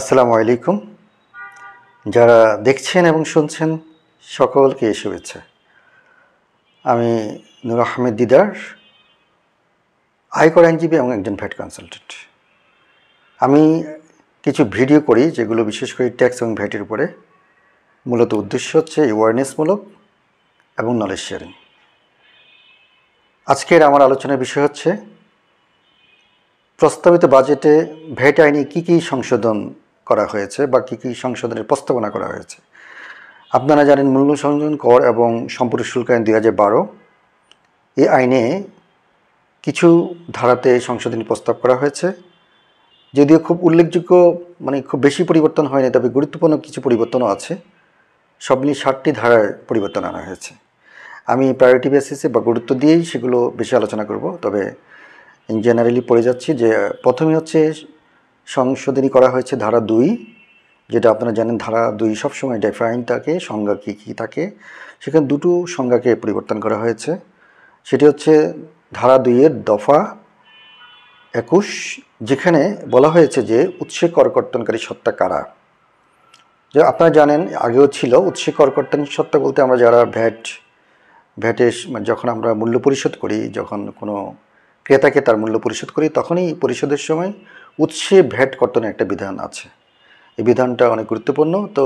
আসসালামু আলাইকুম যারা দেখছেন এবং শুনছেন সকলকে শুভেচ্ছা আমি নুর আহমেদ দিদার আয়কর আইনজীবী এবং একজন ভ্যাট কনসালটেন্ট আমি কিছু ভিডিও করি যেগুলো বিশেষ করে ট্যাক্স এবং ভ্যাটের উপরে মূলত উদ্দেশ্য হচ্ছে অ্যাওয়ারনেসমূলক এবং নলেজ শেয়ারিং আজকের আমার আলোচনার বিষয় হচ্ছে প্রস্তাবিত বাজেটে ভ্যাট আইনে কী কী সংশোধন করা হয়েছে বা কী কী সংশোধনের প্রস্তাবনা করা হয়েছে আপনারা জানেন মূল্য সংযোজন কর এবং সম্পূর্ণ শুল্ক আইন দুই হাজার বারো এই আইনে কিছু ধারাতে সংশোধনী প্রস্তাব করা হয়েছে যদিও খুব উল্লেখযোগ্য মানে খুব বেশি পরিবর্তন হয়নি তবে গুরুত্বপূর্ণ কিছু পরিবর্তনও আছে সব মিলিয়ে ষাটটি ধারায় পরিবর্তন আনা হয়েছে আমি প্রায়োরিটি বেসিসে বা গুরুত্ব দিয়েই সেগুলো বেশি আলোচনা করব তবে জেনারেলি পড়ে যাচ্ছি যে প্রথমে হচ্ছে সংশোধনী করা হয়েছে ধারা দুই যেটা আপনারা জানেন ধারা দুই সবসময় ডেফাইন থাকে সংজ্ঞা কী কী থাকে সেখানে দুটো সংজ্ঞাকে পরিবর্তন করা হয়েছে সেটি হচ্ছে ধারা দুইয়ের দফা একুশ যেখানে বলা হয়েছে যে উৎসে করকর্তনকারী সত্তা কারা যে আপনারা জানেন আগেও ছিল উৎসে করকর্তন সত্তা বলতে আমরা যারা ভ্যাট ভ্যাটে মানে যখন আমরা মূল্য পরিশোধ করি যখন কোনো ক্রেতাকে তার মূল্য পরিশোধ করি তখনই পরিশোধের সময় উৎসে ভ্যাট কর্তনের একটা বিধান আছে এই বিধানটা অনেক গুরুত্বপূর্ণ তো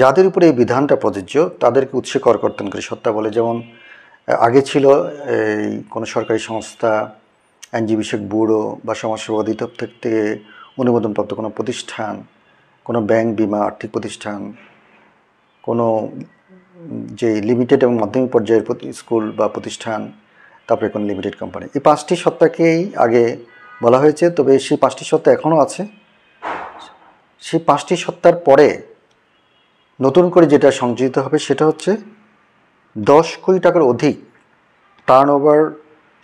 যাদের উপরে এই বিধানটা প্রযোজ্য তাদেরকে উৎসে কর কর্তন করে সত্তা বলে যেমন আগে ছিল এই কোনো সরকারি সংস্থা আইনজীবী বিষয়ক ব্যুরো বা সমাজসেবা অধিদপ্তর থেকে অনুমোদনপ্রাপ্ত কোনো প্রতিষ্ঠান কোনো ব্যাংক বিমা আর্থিক প্রতিষ্ঠান কোনো যে লিমিটেড এবং মাধ্যমিক পর্যায়ের স্কুল বা প্রতিষ্ঠান তারপরে কোনো লিমিটেড কোম্পানি এই পাঁচটি সত্তাকেই আগে বলা হয়েছে তবে সেই পাঁচটি সত্তা এখনও আছে সেই পাঁচটি সত্তার পরে নতুন করে যেটা সংযোজিত হবে সেটা হচ্ছে দশ কোটি টাকার অধিক টার্নওভার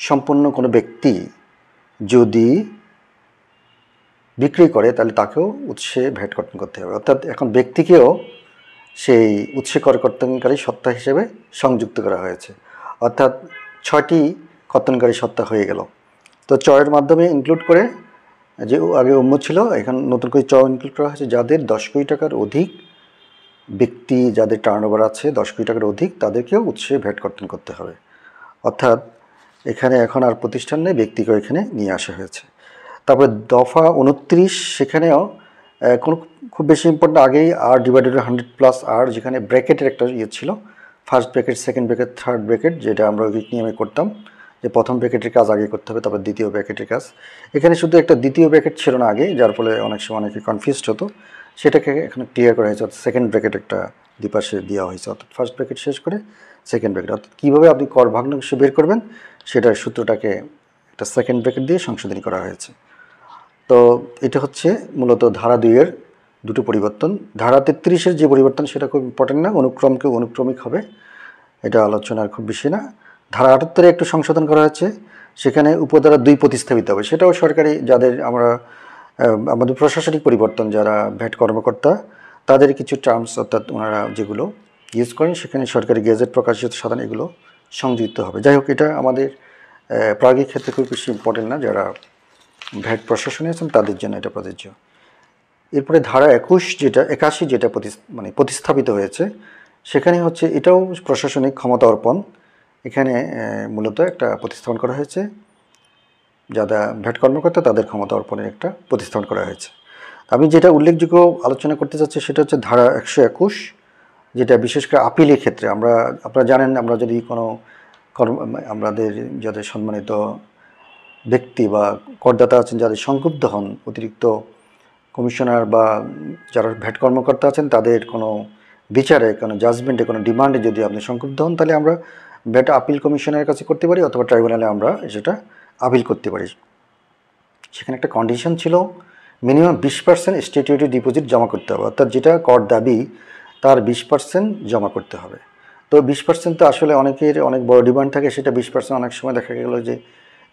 সম্পন্ন কোনো ব্যক্তি যদি বিক্রি করে তাহলে তাকেও উৎসে ভ্যাট কর্তন করতে হবে অর্থাৎ এখন ব্যক্তিকেও সেই উৎসে কর কর্তনকারী সত্তা হিসেবে সংযুক্ত করা হয়েছে অর্থাৎ ছয়টি কর্তনকারী সত্তা হয়ে গেল তো চয়ের মাধ্যমে ইনক্লুড করে যে আগে অম্য ছিল এখানে নতুন করে চ ইনক্লুড করা হয়েছে যাদের দশ কোটি টাকার অধিক ব্যক্তি যাদের টার্ন ওভার আছে দশ কোটি টাকার অধিক তাদেরকেও উৎসে ভ্যাট কর্তন করতে হবে অর্থাৎ এখানে এখন আর প্রতিষ্ঠান নেই ব্যক্তিকে এখানে নিয়ে আসা হয়েছে তারপরে দফা উনত্রিশ সেখানেও কোনো খুব বেশি ইম্পর্টেন্ট আগেই আর ডিভাইডেড হান্ড্রেড প্লাস আর যেখানে ব্র্যাকেটের একটা ইয়ে ছিল first bracket second bracket third bracket যেটা আমরা উইক নিয়ে করতাম যে প্রথম প্যাকেটের কাজ আগে করতে হবে তারপর দ্বিতীয় প্যাকেটের কাজ এখানে শুধু একটা দ্বিতীয় প্যাকেট ছিল না আগে যার ফলে অনেক সময় অনেকে কনফিউজড হতো সেটাকে এখানে ক্লিয়ার করা হয়েছে অর্থাৎ সেকেন্ড প্যাকেট একটা দুপাশে দেওয়া হয়েছে অর্থাৎ ফার্স্ট প্যাকেট শেষ করে সেকেন্ড প্যাকেট অর্থাৎ কীভাবে আপনি কর ভগ্নাংশ বের করবেন সেটার সূত্রটাকে একটা সেকেন্ড প্যাকেট দিয়ে সংশোধনী করা হয়েছে তো এটা হচ্ছে মূলত ধারা দুইয়ের দুটো পরিবর্তন ধারা তেত্রিশের যে পরিবর্তন সেটা খুব ইম্পর্টেন্ট না অনুক্রমকে অনুক্রমিক হবে এটা আলোচনার খুব বেশি না ধারা আটাত্তরে একটু সংশোধন করা হচ্ছে সেখানে উপদ্বারা দুই প্রতিস্থাপিত হবে সেটাও সরকারি যাদের আমরা আমাদের প্রশাসনিক পরিবর্তন যারা ভ্যাট কর্মকর্তা তাদের কিছু টার্মস অর্থাৎ ওনারা যেগুলো ইউজ করেন সেখানে সরকারি গেজেট প্রকাশিত সাধারণ এগুলো সংযুক্ত হবে যাই হোক এটা আমাদের প্রাগিক ক্ষেত্রে খুব বেশি ইম্পর্টেন্ট না যারা ভ্যাট প্রশাসনে আছেন তাদের জন্য এটা প্রযোজ্য এরপরে ধারা একুশ যেটা একাশি যেটা মানে প্রতিস্থাপিত হয়েছে সেখানে হচ্ছে এটাও প্রশাসনিক ক্ষমতা অর্পণ এখানে মূলত একটা প্রতিস্থাপন করা হয়েছে যারা ভ্যাট কর্মকর্তা তাদের ক্ষমতা অর্পণের একটা প্রতিস্থাপন করা হয়েছে আমি যেটা উল্লেখযোগ্য আলোচনা করতে চাচ্ছি সেটা হচ্ছে ধারা একশো একুশ যেটা বিশেষ করে আপিলের ক্ষেত্রে আমরা আপনারা জানেন আমরা যদি কোনো কর্ম আমাদের যাদের সম্মানিত ব্যক্তি বা করদাতা আছেন যাদের সংক্ষুব্ধ হন অতিরিক্ত কমিশনার বা যারা ভ্যাট কর্মকর্তা আছেন তাদের কোনো বিচারে কোনো জাজমেন্টে কোনো ডিমান্ডে যদি আপনি সংক্ষুব্ধ হন তাহলে আমরা ডেটা আপিল কমিশনের কাছে করতে পারি অথবা ট্রাইব্যুনালে আমরা সেটা আপিল করতে পারি সেখানে একটা কন্ডিশন ছিল মিনিমাম বিশ পার্সেন্ট স্ট্যাটিউটরি ডিপোজিট জমা করতে হবে অর্থাৎ যেটা কর দাবি তার বিশ পার্সেন্ট জমা করতে হবে তো বিশ পার্সেন্ট তো আসলে অনেকের অনেক বড় ডিমান্ড থাকে সেটা বিশ পার্সেন্ট অনেক সময় দেখা গেলো যে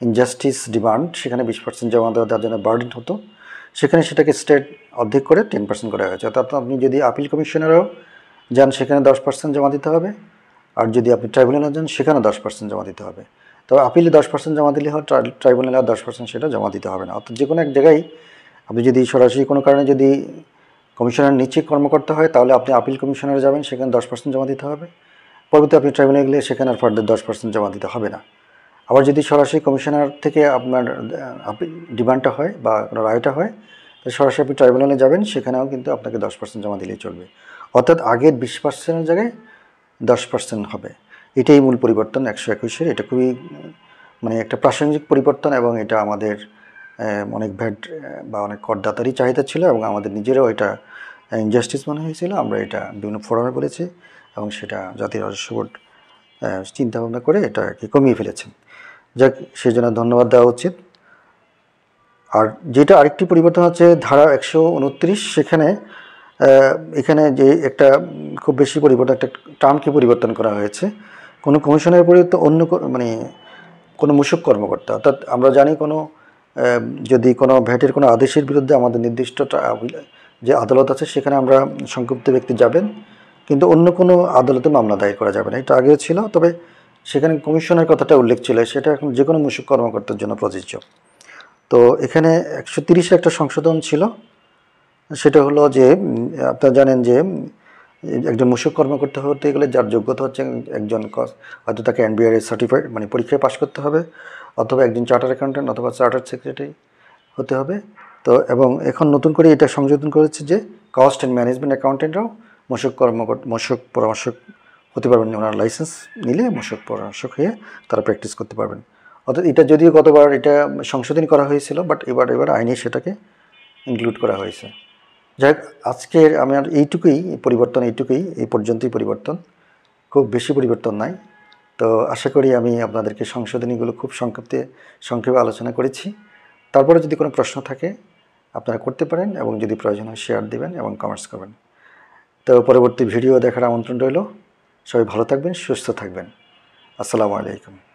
ইনজাস্টিস ডিমান্ড সেখানে বিশ পার্সেন্ট জমা দেওয়া তার জন্য বার্ডেন হতো সেখানে সেটাকে স্টেট অর্ধেক করে টেন পার্সেন্ট করা হয়েছে অর্থাৎ আপনি যদি আপিল কমিশনেরও যান সেখানে দশ পার্সেন্ট জমা দিতে হবে আর যদি আপনি ট্রাইব্যুনালে যান সেখানে দশ পার্সেন্ট জমা দিতে হবে তবে আপিলে দশ পার্সেন্ট জমা দিলে হয় ট্রাইব্যুনালে আর দশ পার্সেন্ট সেটা জমা দিতে হবে না অর্থাৎ যে কোনো এক জায়গায় আপনি যদি সরাসরি কোনো কারণে যদি কমিশনার নিচে কর্মকর্তা হয় তাহলে আপনি আপিল কমিশনারে যাবেন সেখানে দশ পার্সেন্ট জমা দিতে হবে পরবর্তী আপনি ট্রাইব্যুনালে গেলে সেখানে আর ফার্দার দশ পার্সেন্ট জমা দিতে হবে না আবার যদি সরাসরি কমিশনার থেকে আপনার ডিমান্ডটা হয় বা কোনো রায়টা হয় তো সরাসরি আপনি ট্রাইব্যুনালে যাবেন সেখানেও কিন্তু আপনাকে দশ পার্সেন্ট জমা দিলেই চলবে অর্থাৎ আগের বিশ পার্সেন্টের জায়গায় দশ পার্সেন্ট হবে এটাই মূল পরিবর্তন একশো একুশের এটা খুবই মানে একটা প্রাসঙ্গিক পরিবর্তন এবং এটা আমাদের অনেক ভ্যাট বা অনেক করদাতারই চাহিদা ছিল এবং আমাদের নিজেরাও এটা ইনজাস্টিস মনে হয়েছিল আমরা এটা বিভিন্ন ফোরামে বলেছি এবং সেটা জাতীয় রাজস্ব বোর্ড চিন্তাভাবনা করে এটাকে কমিয়ে ফেলেছেন যাক সেজন্য ধন্যবাদ দেওয়া উচিত আর যেটা আরেকটি পরিবর্তন হচ্ছে ধারা একশো উনত্রিশ সেখানে এখানে যে একটা খুব বেশি পরিবর্তন একটা টার্মকে পরিবর্তন করা হয়েছে কোনো কমিশনের পরিবর্তে অন্য মানে কোনো মূসক কর্মকর্তা অর্থাৎ আমরা জানি কোনো যদি কোনো ভ্যাটের কোনো আদেশের বিরুদ্ধে আমাদের নির্দিষ্ট যে আদালত আছে সেখানে আমরা সংক্ষিপ্ত ব্যক্তি যাবেন কিন্তু অন্য কোনো আদালতে মামলা দায়ের করা যাবে না এটা আগেও ছিল তবে সেখানে কমিশনের কথাটা উল্লেখ ছিল সেটা এখন যে কোনো মূসক কর্মকর্তার জন্য প্রযোজ্য তো এখানে একশো তিরিশে একটা সংশোধন ছিল সেটা হলো যে আপনারা জানেন যে একজন মুষক কর্মকর্তা হতে গেলে যার যোগ্যতা হচ্ছে একজন হয়তো তাকে এনবিআর সার্টিফাইড মানে পরীক্ষায় পাশ করতে হবে অথবা একজন চার্টার অ্যাকাউন্ট্যান্ট অথবা চার্টার সেক্রেটারি হতে হবে তো এবং এখন নতুন করে এটা সংযোজন করেছে যে কস্ট অ্যান্ড ম্যানেজমেন্ট অ্যাকাউন্টেন্টরাও মশক কর্মকর্তা মশক পরামর্শক হতে পারবেন ওনার লাইসেন্স নিলে মশক পরামর্শক হয়ে তারা প্র্যাকটিস করতে পারবেন অর্থাৎ এটা যদিও গতবার এটা সংশোধন করা হয়েছিল বাট এবার এবার আইনে সেটাকে ইনক্লুড করা হয়েছে যাই আজকের আমি আর এইটুকুই পরিবর্তন এইটুকুই এই পর্যন্তই পরিবর্তন খুব বেশি পরিবর্তন নাই তো আশা করি আমি আপনাদেরকে সংশোধনীগুলো খুব সংক্ষেপে সংক্ষেপে আলোচনা করেছি তারপরে যদি কোনো প্রশ্ন থাকে আপনারা করতে পারেন এবং যদি প্রয়োজন হয় শেয়ার দেবেন এবং কমেন্টস করবেন তো পরবর্তী ভিডিও দেখার আমন্ত্রণ রইল সবাই ভালো থাকবেন সুস্থ থাকবেন আসসালামু আলাইকুম